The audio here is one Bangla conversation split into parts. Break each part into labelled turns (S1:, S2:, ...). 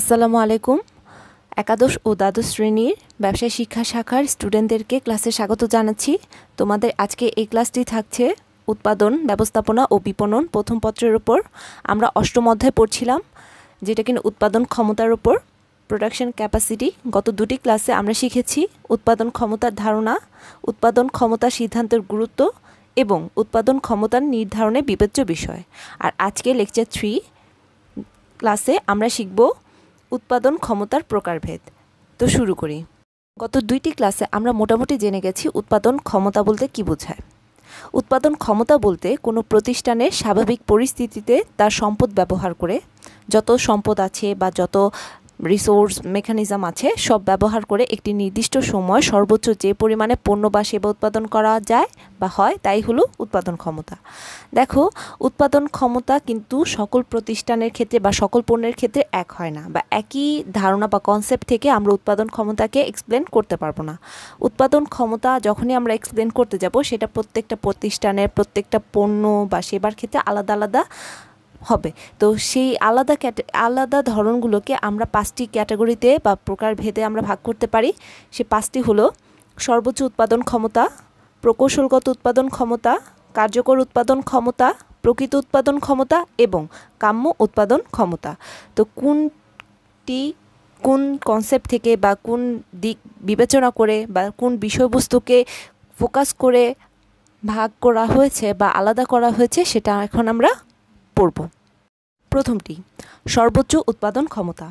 S1: আসসালামু আলাইকুম একাদশ ও দ্বাদশ শ্রেণীর ব্যবসায় শিক্ষা শাখার স্টুডেন্টদেরকে ক্লাসে স্বাগত জানাচ্ছি তোমাদের আজকে এই ক্লাসটি থাকছে উৎপাদন ব্যবস্থাপনা ও বিপণন প্রথম পত্রের ওপর আমরা অষ্টম অধ্যায় পড়ছিলাম যেটা কিনা উৎপাদন ক্ষমতার ওপর প্রোডাকশন ক্যাপাসিটি গত দুটি ক্লাসে আমরা শিখেছি উৎপাদন ক্ষমতার ধারণা উৎপাদন ক্ষমতা সিদ্ধান্তের গুরুত্ব এবং উৎপাদন ক্ষমতার নির্ধারণে বিবেচ্য বিষয় আর আজকে লেকচার থ্রি ক্লাসে আমরা শিখব উৎপাদন ক্ষমতার প্রকারভেদ তো শুরু করি গত দুইটি ক্লাসে আমরা মোটামুটি জেনে গেছি উৎপাদন ক্ষমতা বলতে কি বোঝায় উৎপাদন ক্ষমতা বলতে কোনো প্রতিষ্ঠানের স্বাভাবিক পরিস্থিতিতে তার সম্পদ ব্যবহার করে যত সম্পদ আছে বা যত রিসোর্স মেকানিজম আছে সব ব্যবহার করে একটি নির্দিষ্ট সময় সর্বোচ্চ যে পরিমাণে পণ্য বা সেবা উৎপাদন করা যায় বা হয় তাই হলো উৎপাদন ক্ষমতা দেখো উৎপাদন ক্ষমতা কিন্তু সকল প্রতিষ্ঠানের ক্ষেত্রে বা সকল পণ্যের ক্ষেত্রে এক হয় না বা একই ধারণা বা কনসেপ্ট থেকে আমরা উৎপাদন ক্ষমতাকে এক্সপ্লেন করতে পারবো না উৎপাদন ক্ষমতা যখনই আমরা এক্সপ্লেন করতে যাব সেটা প্রত্যেকটা প্রতিষ্ঠানের প্রত্যেকটা পণ্য বা সেবার ক্ষেত্রে আলাদা আলাদা হবে তো সেই আলাদা আলাদা ধরনগুলোকে আমরা পাঁচটি ক্যাটাগরিতে বা প্রকার ভেদে আমরা ভাগ করতে পারি সে পাঁচটি হলো সর্বোচ্চ উৎপাদন ক্ষমতা প্রকৌশলগত উৎপাদন ক্ষমতা কার্যকর উৎপাদন ক্ষমতা প্রকৃত উৎপাদন ক্ষমতা এবং কাম্য উৎপাদন ক্ষমতা তো কোনটি কোন কনসেপ্ট থেকে বা কোন দিক বিবেচনা করে বা কোন বিষয়বস্তুকে ফোকাস করে ভাগ করা হয়েছে বা আলাদা করা হয়েছে সেটা এখন আমরা পড়ব প্রথমটি সর্বোচ্চ উৎপাদন ক্ষমতা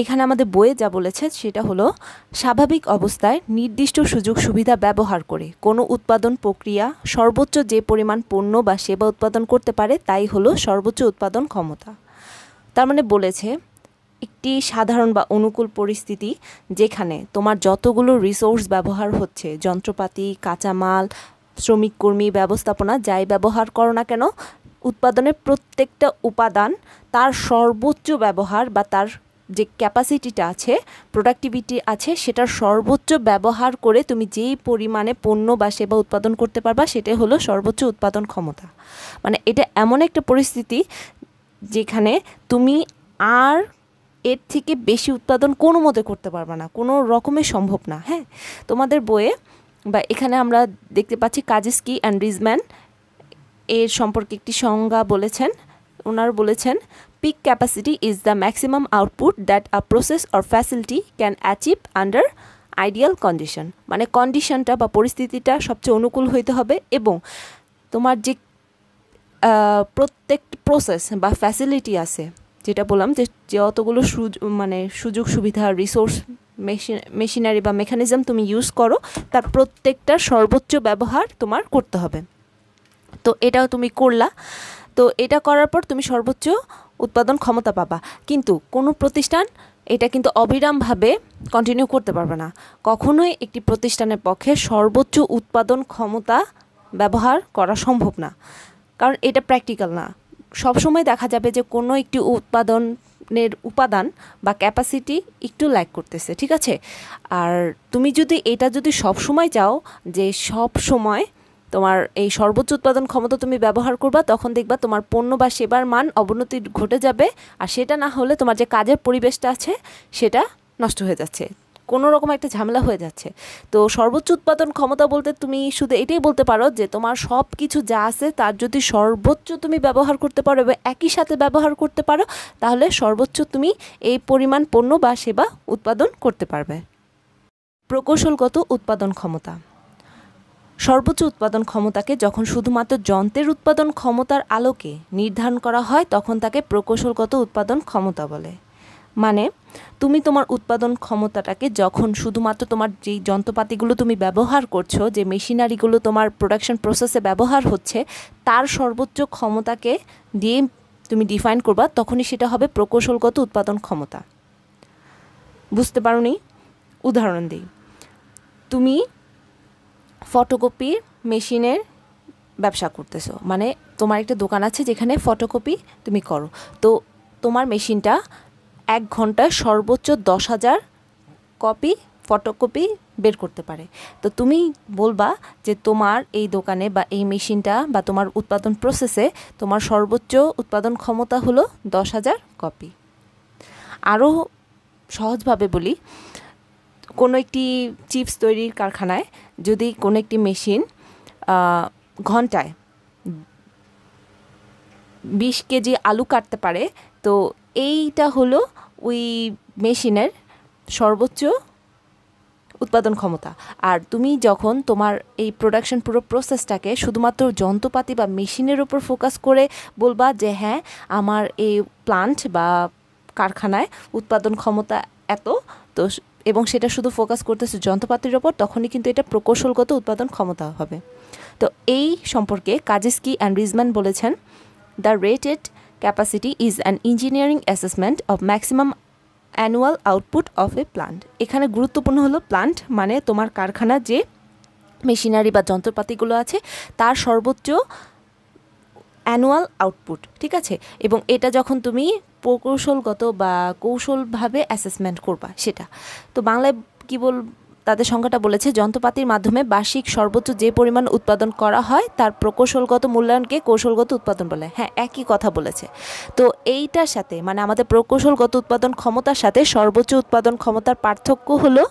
S1: এখানে আমাদের বইয়ে যা বলেছে সেটা হলো স্বাভাবিক অবস্থায় নির্দিষ্ট সুযোগ সুবিধা ব্যবহার করে কোনো উৎপাদন প্রক্রিয়া সর্বোচ্চ যে পরিমাণ পণ্য বা সেবা উৎপাদন করতে পারে তাই হলো সর্বোচ্চ উৎপাদন ক্ষমতা তার মানে বলেছে একটি সাধারণ বা অনুকূল পরিস্থিতি যেখানে তোমার যতগুলো রিসোর্স ব্যবহার হচ্ছে যন্ত্রপাতি কাঁচামাল শ্রমিক কর্মী ব্যবস্থাপনা যাই ব্যবহার করো না কেন উৎপাদনের প্রত্যেকটা উপাদান তার সর্বোচ্চ ব্যবহার বা তার যে ক্যাপাসিটিটা আছে প্রোডাক্টিভিটি আছে সেটার সর্বোচ্চ ব্যবহার করে তুমি যেই পরিমাণে পণ্য বা সেবা উৎপাদন করতে পারবা সেটাই হলো সর্বোচ্চ উৎপাদন ক্ষমতা মানে এটা এমন একটা পরিস্থিতি যেখানে তুমি আর এর থেকে বেশি উৎপাদন কোনো মতে করতে পারবা না কোনো রকমে সম্ভব না হ্যাঁ তোমাদের বইয়ে বা এখানে আমরা দেখতে পাচ্ছি কাজিস্কি অ্যান্ড রিজম্যান এর সম্পর্কে একটি সংজ্ঞা বলেছেন ওনার বলেছেন peak capacity is the maximum output that a process or facility can achieve under ideal condition মানে কন্ডিশনটা বা পরিস্থিতিটা সবচেয়ে অনুকূল হইতে হবে এবং তোমার যে প্রত্যেক প্রসেস বা ফ্যাসিলিটি আছে যেটা বললাম যে যতগুলো সুযোগ মানে সুযোগ সুবিধা রিসোর্স মেশিন মেশিনারি বা মেকানিজম তুমি ইউজ করো তার প্রত্যেকটার সর্বোচ্চ ব্যবহার তোমার করতে হবে তো এটাও তুমি করলা তো এটা করার পর তুমি সর্বোচ্চ উৎপাদন ক্ষমতা পাবা কিন্তু কোনো প্রতিষ্ঠান এটা কিন্তু অবিরামভাবে কন্টিনিউ করতে পারবে না কখনোই একটি প্রতিষ্ঠানের পক্ষে সর্বোচ্চ উৎপাদন ক্ষমতা ব্যবহার করা সম্ভব না কারণ এটা প্র্যাকটিক্যাল না সবসময় দেখা যাবে যে কোনো একটি উৎপাদনের উপাদান বা ক্যাপাসিটি একটু ল্যাক করতেছে ঠিক আছে আর তুমি যদি এটা যদি সব সময় চাও যে সব সময় তোমার এই সর্বোচ্চ উৎপাদন ক্ষমতা তুমি ব্যবহার করবা তখন দেখবা তোমার পণ্য বা সেবার মান অবনতি ঘটে যাবে আর সেটা না হলে তোমার যে কাজের পরিবেশটা আছে সেটা নষ্ট হয়ে যাচ্ছে কোনো রকম একটা ঝামেলা হয়ে যাচ্ছে তো সর্বোচ্চ উৎপাদন ক্ষমতা বলতে তুমি শুধু এটাই বলতে পারো যে তোমার সব কিছু যা আছে তার যদি সর্বোচ্চ তুমি ব্যবহার করতে পারো এবং একই সাথে ব্যবহার করতে পারো তাহলে সর্বোচ্চ তুমি এই পরিমাণ পণ্য বা সেবা উৎপাদন করতে পারবে প্রকৌশলগত উৎপাদন ক্ষমতা সর্বোচ্চ উৎপাদন ক্ষমতাকে যখন শুধুমাত্র যন্ত্রের উৎপাদন ক্ষমতার আলোকে নির্ধারণ করা হয় তখন তাকে প্রকৌশলগত উৎপাদন ক্ষমতা বলে মানে তুমি তোমার উৎপাদন ক্ষমতাটাকে যখন শুধুমাত্র তোমার যেই যন্ত্রপাতিগুলো তুমি ব্যবহার করছো যে মেশিনারিগুলো তোমার প্রোডাকশন প্রসেসে ব্যবহার হচ্ছে তার সর্বোচ্চ ক্ষমতাকে দিয়ে তুমি ডিফাইন করবা তখনই সেটা হবে প্রকৌশলগত উৎপাদন ক্ষমতা বুঝতে পারো নি উদাহরণ দিই তুমি ফটোকপি মেশিনের ব্যবসা করতেছো মানে তোমার একটা দোকান আছে যেখানে ফটোকপি তুমি করো তো তোমার মেশিনটা এক ঘন্টায় সর্বোচ্চ দশ হাজার কপি ফটোকপি বের করতে পারে তো তুমি বলবা যে তোমার এই দোকানে বা এই মেশিনটা বা তোমার উৎপাদন প্রসেসে তোমার সর্বোচ্চ উৎপাদন ক্ষমতা হলো দশ হাজার কপি আরও সহজভাবে বলি কোনো একটি চিপস তৈরির কারখানায় যদি কোনো একটি মেশিন ঘন্টায় বিশ কেজি আলু কাটতে পারে তো এইটা হলো ওই মেশিনের সর্বোচ্চ উৎপাদন ক্ষমতা আর তুমি যখন তোমার এই প্রোডাকশন পুরো প্রসেসটাকে শুধুমাত্র যন্ত্রপাতি বা মেশিনের উপর ফোকাস করে বলবা যে হ্যাঁ আমার এই প্লান্ট বা কারখানায় উৎপাদন ক্ষমতা এত তো এবং সেটা শুধু ফোকাস করতেছে যন্ত্রপাতির ওপর তখনই কিন্তু এটা প্রকৌশলগত উৎপাদন ক্ষমতা হবে তো এই সম্পর্কে কাজিস্কি অ্যান্ড রিজম্যান বলেছেন the rated capacity is an engineering assessment of maximum annual output of a plant এখানে গুরুত্বপূর্ণ হলো প্লান্ট মানে তোমার কারখানা যে মেশিনারি বা যন্ত্রপাতিগুলো আছে তার সর্বোচ্চ অ্যানুয়াল আউটপুট ঠিক আছে এবং এটা যখন তুমি প্রকৌশলগত বা কৌশলভাবে অ্যাসেসমেন্ট করবা সেটা তো বাংলায় কী বল তাদের সংখ্যাটা বলেছে যন্ত্রপাতির মাধ্যমে বার্ষিক সর্বোচ্চ যে পরিমাণ উৎপাদন করা হয় তার প্রকৌশলগত মূল্যায়নকে কৌশলগত উৎপাদন বলে হ্যাঁ একই কথা বলেছে তো এইটার সাথে মানে আমাদের প্রকৌশলগত উৎপাদন ক্ষমতার সাথে সর্বোচ্চ উৎপাদন ক্ষমতার পার্থক্য হলো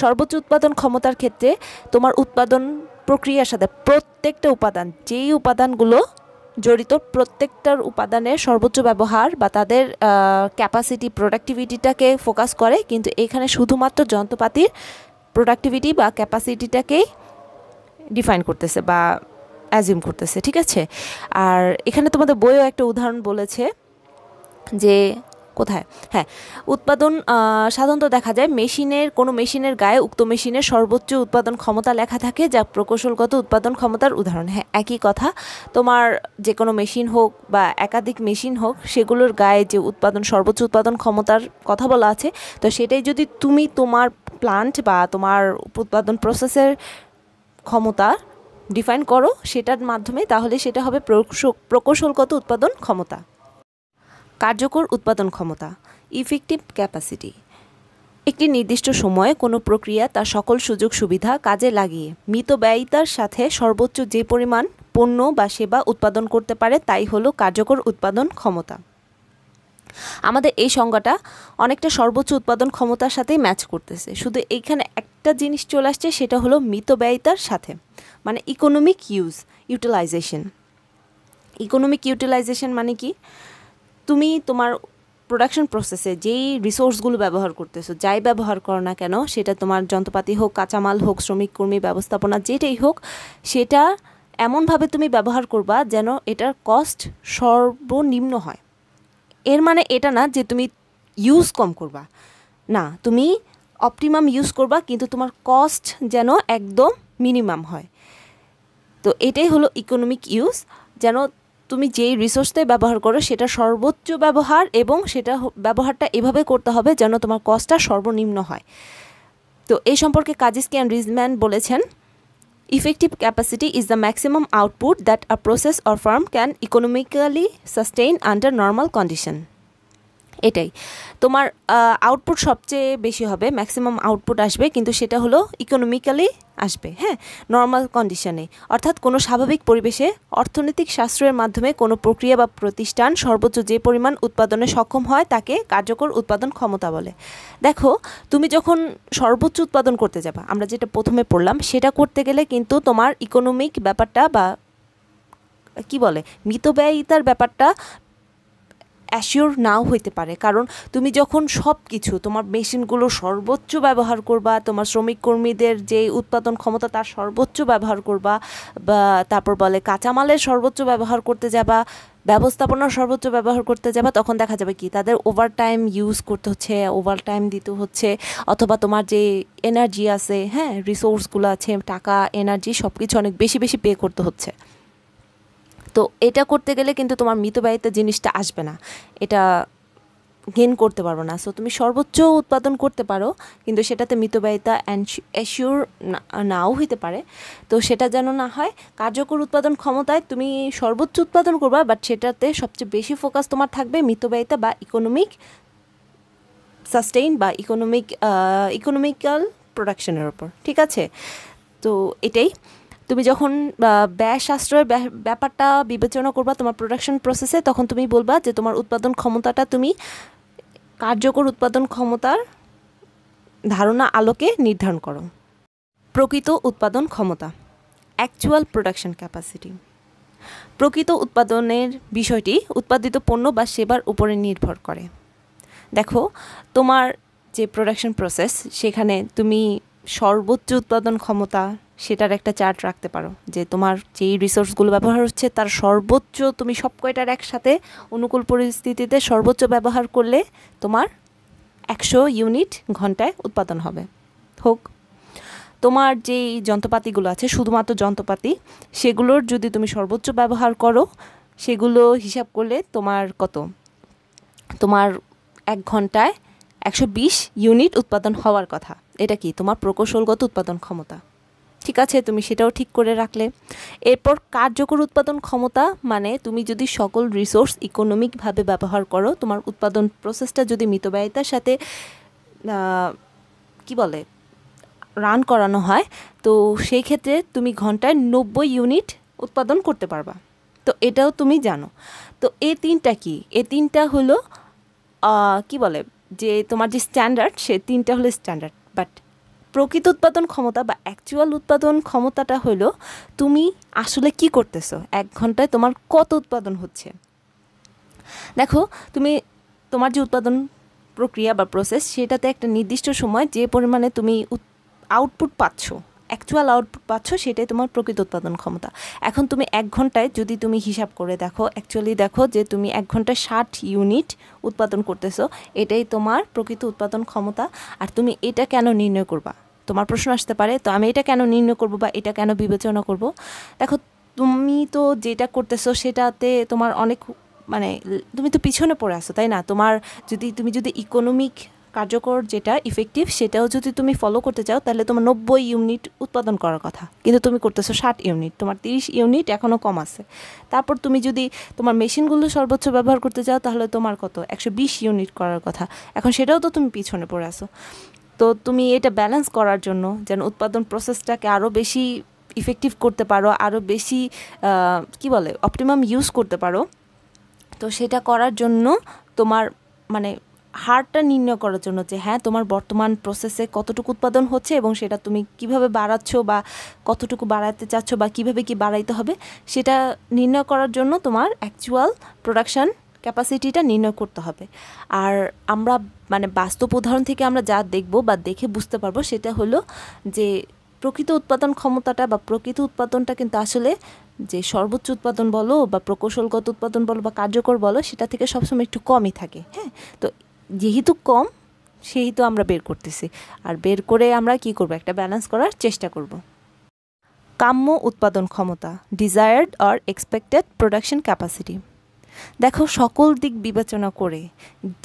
S1: সর্বোচ্চ উৎপাদন ক্ষমতার ক্ষেত্রে তোমার উৎপাদন প্রক্রিয়ার সাথে প্রত্যেকটা উপাদান যেই উপাদানগুলো জড়িত প্রত্যেকটার উপাদানের সর্বোচ্চ ব্যবহার বা তাদের ক্যাপাসিটি প্রোডাক্টিভিটিটাকে ফোকাস করে কিন্তু এখানে শুধুমাত্র যন্ত্রপাতির প্রোডাক্টিভিটি বা ক্যাপাসিটিটাকেই ডিফাইন করতেছে বা অ্যাজিউম করতেছে ঠিক আছে আর এখানে তোমাদের বইও একটা উদাহরণ বলেছে যে কোথায় হ্যাঁ উৎপাদন সাধারণত দেখা যায় মেশিনের কোনো মেশিনের গায়ে উক্ত মেশিনের সর্বোচ্চ উৎপাদন ক্ষমতা লেখা থাকে যা প্রকৌশলগত উৎপাদন ক্ষমতার উদাহরণ হ্যাঁ একই কথা তোমার যে কোনো মেশিন হোক বা একাধিক মেশিন হোক সেগুলোর গায়ে যে উৎপাদন সর্বোচ্চ উৎপাদন ক্ষমতার কথা বলা আছে তো সেটাই যদি তুমি তোমার প্লান্ট বা তোমার উৎপাদন প্রসেসের ক্ষমতা ডিফাইন করো সেটার মাধ্যমে তাহলে সেটা হবে প্রকৌশলগত উৎপাদন ক্ষমতা কার্যকর উৎপাদন ক্ষমতা ইফেক্টিভ ক্যাপাসিটি একটি নির্দিষ্ট সময়ে কোনো প্রক্রিয়া তার সকল সুযোগ সুবিধা কাজে লাগিয়ে মৃত ব্যয়িতার সাথে সর্বোচ্চ যে পরিমাণ পণ্য বা সেবা উৎপাদন করতে পারে তাই হলো কার্যকর উৎপাদন ক্ষমতা আমাদের এই সংজ্ঞাটা অনেকটা সর্বোচ্চ উৎপাদন ক্ষমতার সাথেই ম্যাচ করতেছে শুধু এইখানে একটা জিনিস চলে আসছে সেটা হলো মৃত ব্যয়িতার সাথে মানে economic use utilisation economic utilisation মানে কি তুমি তোমার প্রোডাকশন প্রসেসে যেই রিসোর্সগুলো ব্যবহার করতেছো যাই ব্যবহার করো না কেন সেটা তোমার যন্ত্রপাতি হোক কাঁচামাল হোক শ্রমিক কর্মী ব্যবস্থাপনা যেটাই হোক সেটা এমনভাবে তুমি ব্যবহার করবা যেন এটার কস্ট সর্বনিম্ন হয় এর মানে এটা না যে তুমি ইউজ কম করবা না তুমি অপটিমাম ইউজ করবা কিন্তু তোমার কস্ট যেন একদম মিনিমাম হয় তো এটাই হলো ইকোনমিক ইউজ যেন তুমি যেই রিসোর্সটাই ব্যবহার করো সেটা সর্বোচ্চ ব্যবহার এবং সেটা ব্যবহারটা এভাবে করতে হবে যেন তোমার কস্টটা সর্বনিম্ন হয় তো এই সম্পর্কে কাজিস ক্যান রিজম্যান বলেছেন effective capacity is the maximum output that a process or firm can economically sustain under normal condition এটাই তোমার আউটপুট সবচেয়ে বেশি হবে ম্যাক্সিমাম আউটপুট আসবে কিন্তু সেটা হলো ইকোনমিক্যালি আসবে হ্যাঁ নর্মাল কন্ডিশনে অর্থাৎ কোনো স্বাভাবিক পরিবেশে অর্থনৈতিক সাশ্রয়ের মাধ্যমে কোনো প্রক্রিয়া বা প্রতিষ্ঠান সর্বোচ্চ যে পরিমাণ উৎপাদনে সক্ষম হয় তাকে কার্যকর উৎপাদন ক্ষমতা বলে দেখো তুমি যখন সর্বোচ্চ উৎপাদন করতে যাবা আমরা যেটা প্রথমে পড়লাম সেটা করতে গেলে কিন্তু তোমার ইকোনমিক ব্যাপারটা বা কি বলে মিতব্যয়িতার ব্যাপারটা অ্যাসিওর নাও হইতে পারে কারণ তুমি যখন সব কিছু তোমার মেশিনগুলো সর্বোচ্চ ব্যবহার করবা তোমার শ্রমিক কর্মীদের যে উৎপাদন ক্ষমতা তার সর্বোচ্চ ব্যবহার করবা বা তারপর বলে কাঁচামালের সর্বোচ্চ ব্যবহার করতে যাবা ব্যবস্থাপনার সর্বোচ্চ ব্যবহার করতে যাবা তখন দেখা যাবে কি তাদের ওভার টাইম ইউজ করতে হচ্ছে ওভার টাইম দিতে হচ্ছে অথবা তোমার যে এনার্জি আছে হ্যাঁ রিসোর্সগুলো আছে টাকা এনার্জি সব কিছু অনেক বেশি বেশি পে করতে হচ্ছে তো এটা করতে গেলে কিন্তু তোমার মৃতব্যয়িতা জিনিসটা আসবে না এটা গেন করতে পারবো না সো তুমি সর্বোচ্চ উৎপাদন করতে পারো কিন্তু সেটাতে মৃতব্যয়িতা অ্যাসিওর নাও হইতে পারে তো সেটা যেন না হয় কার্যকর উৎপাদন ক্ষমতায় তুমি সর্বোচ্চ উৎপাদন করবা বাট সেটাতে সবচেয়ে বেশি ফোকাস তোমার থাকবে ব্যয়িতা বা ইকোনমিক সাস্টেইন বা ইকোনমিক ইকোনমিক্যাল প্রোডাকশনের ওপর ঠিক আছে তো এটাই তুমি যখন ব্যয় সাশ্রয়ের ব্যাপারটা বিবেচনা করবা তোমার প্রোডাকশন প্রসেসে তখন তুমি বলবা যে তোমার উৎপাদন ক্ষমতাটা তুমি কার্যকর উৎপাদন ক্ষমতার ধারণা আলোকে নির্ধারণ করো প্রকৃত উৎপাদন ক্ষমতা অ্যাকচুয়াল প্রোডাকশন ক্যাপাসিটি প্রকৃত উৎপাদনের বিষয়টি উৎপাদিত পণ্য বা সেবার উপরে নির্ভর করে দেখো তোমার যে প্রোডাকশন প্রসেস সেখানে তুমি সর্বোচ্চ উৎপাদন ক্ষমতা সেটার একটা চার্ট রাখতে পারো যে তোমার যেই রিসোর্সগুলো ব্যবহার হচ্ছে তার সর্বোচ্চ তুমি সব কয়টার একসাথে অনুকূল পরিস্থিতিতে সর্বোচ্চ ব্যবহার করলে তোমার একশো ইউনিট ঘন্টায় উৎপাদন হবে হোক তোমার যেই যন্ত্রপাতিগুলো আছে শুধুমাত্র যন্ত্রপাতি সেগুলোর যদি তুমি সর্বোচ্চ ব্যবহার করো সেগুলো হিসাব করলে তোমার কত তোমার এক ঘন্টায় একশো ইউনিট উৎপাদন হওয়ার কথা এটা কি তোমার প্রকৌশলগত উৎপাদন ক্ষমতা ঠিক আছে তুমি সেটাও ঠিক করে রাখলে এরপর কার্যকর উৎপাদন ক্ষমতা মানে তুমি যদি সকল রিসোর্স ইকোনমিকভাবে ব্যবহার করো তোমার উৎপাদন প্রসেসটা যদি মিতব্যয়িতার সাথে কি বলে রান করানো হয় তো সেই ক্ষেত্রে তুমি ঘন্টায় নব্বই ইউনিট উৎপাদন করতে পারবা তো এটাও তুমি জানো তো এ তিনটা কি এ তিনটা হলো কি বলে যে তোমার যে স্ট্যান্ডার্ড সে তিনটা হলো স্ট্যান্ডার্ড বাট প্রকৃত উৎপাদন ক্ষমতা বা অ্যাকচুয়াল উৎপাদন ক্ষমতাটা হলো তুমি আসলে কি করতেছো এক ঘন্টায় তোমার কত উৎপাদন হচ্ছে দেখো তুমি তোমার যে উৎপাদন প্রক্রিয়া বা প্রসেস সেটাতে একটা নির্দিষ্ট সময় যে পরিমাণে তুমি আউটপুট পাচ্ছ অ্যাকচুয়াল আউটপুট পাচ্ছ সেটাই তোমার প্রকৃত উৎপাদন ক্ষমতা এখন তুমি এক ঘন্টায় যদি তুমি হিসাব করে দেখো অ্যাকচুয়ালি দেখো যে তুমি এক ঘন্টায় ষাট ইউনিট উৎপাদন করতেছো এটাই তোমার প্রকৃত উৎপাদন ক্ষমতা আর তুমি এটা কেন নির্ণয় করবা তোমার প্রশ্ন আসতে পারে তো আমি এটা কেন নির্ণয় করব বা এটা কেন বিবেচনা করব দেখো তুমি তো যেটা করতেছো সেটাতে তোমার অনেক মানে তুমি তো পিছনে পড়ে আসো তাই না তোমার যদি তুমি যদি ইকোনমিক কার্যকর যেটা ইফেক্টিভ সেটাও যদি তুমি ফলো করতে চাও তাহলে তোমার নব্বই ইউনিট উৎপাদন করার কথা কিন্তু তুমি করতেছো ষাট ইউনিট তোমার তিরিশ ইউনিট এখনও কম আছে তারপর তুমি যদি তোমার মেশিনগুলো সর্বোচ্চ ব্যবহার করতে চাও তাহলে তোমার কত একশো বিশ ইউনিট করার কথা এখন সেটাও তো তুমি পিছনে পড়ে আসো তো তুমি এটা ব্যালেন্স করার জন্য যেন উৎপাদন প্রসেসটাকে আরও বেশি ইফেক্টিভ করতে পারো আরও বেশি কি বলে অপটিমাম ইউজ করতে পারো তো সেটা করার জন্য তোমার মানে হারটা নির্ণয় করার জন্য যে হ্যাঁ তোমার বর্তমান প্রসেসে কতটুকু উৎপাদন হচ্ছে এবং সেটা তুমি কিভাবে বাড়াচ্ছ বা কতটুকু বাড়াতে চাচ্ছ বা কিভাবে কি বাড়াইতে হবে সেটা নির্ণয় করার জন্য তোমার অ্যাকচুয়াল প্রোডাকশান ক্যাপাসিটিটা নির্ণয় করতে হবে আর আমরা মানে বাস্তব উদাহরণ থেকে আমরা যা দেখব বা দেখে বুঝতে পারবো সেটা হলো যে প্রকৃত উৎপাদন ক্ষমতাটা বা প্রকৃত উৎপাদনটা কিন্তু আসলে যে সর্বোচ্চ উৎপাদন বলো বা প্রকৌশলগত উৎপাদন বলো বা কার্যকর বলো সেটা থেকে সবসময় একটু কমই থাকে হ্যাঁ তো যেহেতু কম সেহেতু আমরা বের করতেছি আর বের করে আমরা কি করব একটা ব্যালেন্স করার চেষ্টা করব কাম্য উৎপাদন ক্ষমতা desired or expected production capacity দেখো সকল দিক বিবেচনা করে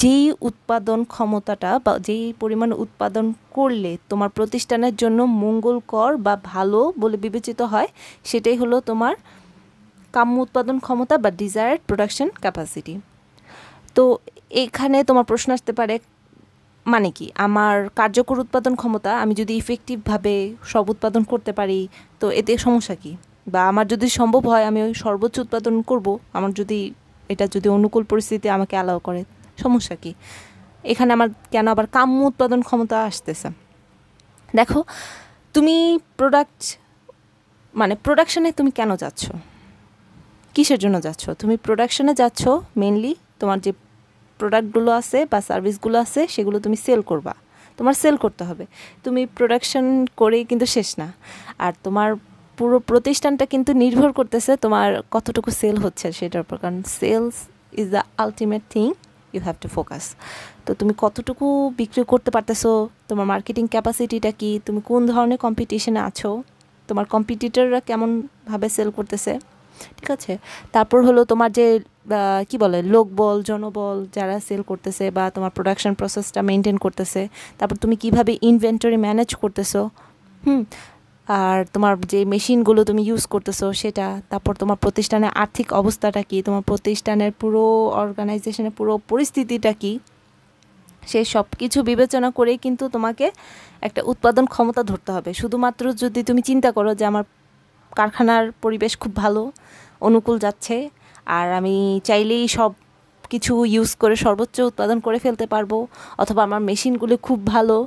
S1: যেই উৎপাদন ক্ষমতাটা বা যেই পরিমাণ উৎপাদন করলে তোমার প্রতিষ্ঠানের জন্য মঙ্গলকর বা ভালো বলে বিবেচিত হয় সেটাই হলো তোমার কাম্য উৎপাদন ক্ষমতা বা ডিজায়ার্ড প্রোডাকশন ক্যাপাসিটি তো এখানে তোমার প্রশ্ন আসতে পারে মানে কি আমার কার্যকর উৎপাদন ক্ষমতা আমি যদি ইফেক্টিভভাবে সব উৎপাদন করতে পারি তো এতে সমস্যা কি বা আমার যদি সম্ভব হয় আমি ওই সর্বোচ্চ উৎপাদন করব আমার যদি এটা যদি অনুকূল পরিস্থিতি আমাকে অ্যালাউ করে সমস্যা কি এখানে আমার কেন আবার কাম্য উৎপাদন ক্ষমতা আসতেছে দেখো তুমি প্রোডাক্ট মানে প্রোডাকশানে তুমি কেন যাচ্ছ কিসের জন্য যাচ্ছ তুমি প্রোডাকশানে যাচ্ছ মেনলি তোমার যে প্রোডাক্টগুলো আছে বা সার্ভিসগুলো আছে সেগুলো তুমি সেল করবা তোমার সেল করতে হবে তুমি প্রোডাকশন করেই কিন্তু শেষ না আর তোমার পুরো প্রতিষ্ঠানটা কিন্তু নির্ভর করতেছে তোমার কতটুকু সেল হচ্ছে সেটার উপর কারণ sales is the ultimate thing you have to focus তো তুমি কতটুকু বিক্রি করতে পারতেছো তোমার মার্কেটিং ক্যাপাসিটিটা কি তুমি কোন ধরনের কম্পিটিশনে আছো তোমার কম্পিটিটররা কেমনভাবে সেল করতেছে ঠিক আছে তারপর হলো তোমার যে কি বলে লোকবল জনবল যারা সেল করতেছে বা তোমার প্রোডাকশন প্রসেসটা মেনটেন করতেছে তারপর তুমি কিভাবে ইনভেন্টরি ম্যানেজ করতেছো হুম আর তোমার যে মেশিনগুলো তুমি ইউজ করতেছো সেটা তারপর তোমার প্রতিষ্ঠানের আর্থিক অবস্থাটা কি তোমার প্রতিষ্ঠানের পুরো অর্গানাইজেশনের পুরো পরিস্থিতিটা কি সে সব কিছু বিবেচনা করেই কিন্তু তোমাকে একটা উৎপাদন ক্ষমতা ধরতে হবে শুধুমাত্র যদি তুমি চিন্তা করো যে আমার কারখানার পরিবেশ খুব ভালো অনুকূল যাচ্ছে আর আমি চাইলেই সব কিছু ইউজ করে সর্বোচ্চ উৎপাদন করে ফেলতে পারবো অথবা আমার মেশিনগুলো খুব ভালো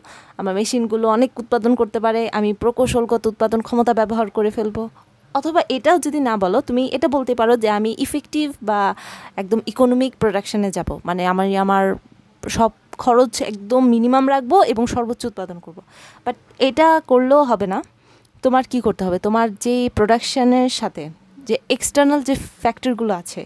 S1: আমার মেশিনগুলো অনেক উৎপাদন করতে পারে আমি প্রকৌশলগত উৎপাদন ক্ষমতা ব্যবহার করে ফেলবো অথবা এটাও যদি না বলো তুমি এটা বলতে পারো যে আমি ইফেক্টিভ বা একদম ইকোনমিক প্রোডাকশানে যাব মানে আমি আমার সব খরচ একদম মিনিমাম রাখবো এবং সর্বোচ্চ উৎপাদন করব বাট এটা করলেও হবে না তোমার কি করতে হবে তোমার যে প্রোডাকশানের সাথে যে এক্সটার্নাল যে ফ্যাক্টরগুলো আছে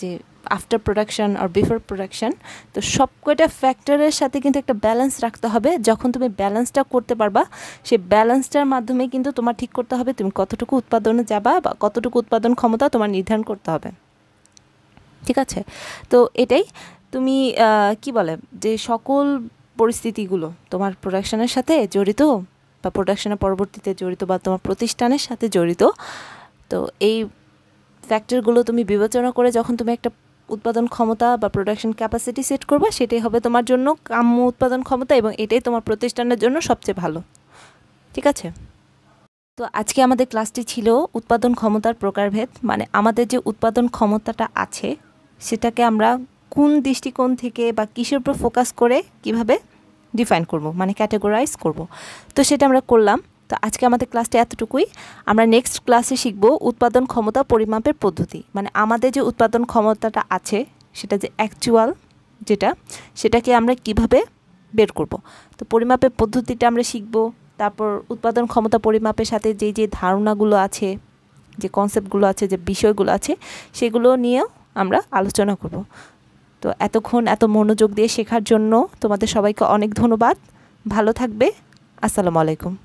S1: যে আফটার প্রোডাকশান আর বিফোর প্রোডাকশান তো সব কয়টা ফ্যাক্টরের সাথে কিন্তু একটা ব্যালেন্স রাখতে হবে যখন তুমি ব্যালেন্সটা করতে পারবা সেই ব্যালেন্সটার মাধ্যমে কিন্তু তোমার ঠিক করতে হবে তুমি কতটুকু উৎপাদনে যাবা বা কতটুকু উৎপাদন ক্ষমতা তোমার নির্ধারণ করতে হবে ঠিক আছে তো এটাই তুমি কি বলে যে সকল পরিস্থিতিগুলো তোমার প্রোডাকশানের সাথে জড়িত বা প্রোডাকশনের পরবর্তীতে জড়িত বা তোমার প্রতিষ্ঠানের সাথে জড়িত তো এই ফ্যাক্টরগুলো তুমি বিবেচনা করে যখন তুমি একটা উৎপাদন ক্ষমতা বা প্রোডাকশন ক্যাপাসিটি সেট করবা সেটাই হবে তোমার জন্য কাম্য উৎপাদন ক্ষমতা এবং এটাই তোমার প্রতিষ্ঠানের জন্য সবচেয়ে ভালো ঠিক আছে তো আজকে আমাদের ক্লাসটি ছিল উৎপাদন ক্ষমতার প্রকারভেদ মানে আমাদের যে উৎপাদন ক্ষমতাটা আছে সেটাকে আমরা কোন দৃষ্টিকোণ থেকে বা কিসের উপর ফোকাস করে কিভাবে ডিফাইন করব মানে ক্যাটাগোরাইজ করব তো সেটা আমরা করলাম তো আজকে আমাদের ক্লাসটা এতটুকুই আমরা নেক্সট ক্লাসে শিখব উৎপাদন ক্ষমতা পরিমাপের পদ্ধতি মানে আমাদের যে উৎপাদন ক্ষমতাটা আছে সেটা যে অ্যাকচুয়াল যেটা সেটাকে আমরা কিভাবে বের করব তো পরিমাপের পদ্ধতিটা আমরা শিখব তারপর উৎপাদন ক্ষমতা পরিমাপের সাথে যে যে ধারণাগুলো আছে যে কনসেপ্টগুলো আছে যে বিষয়গুলো আছে সেগুলো নিয়েও আমরা আলোচনা করব তো এতক্ষণ এত মনোযোগ দিয়ে শেখার জন্য তোমাদের সবাইকে অনেক ধন্যবাদ ভালো থাকবে আসসালামু আলাইকুম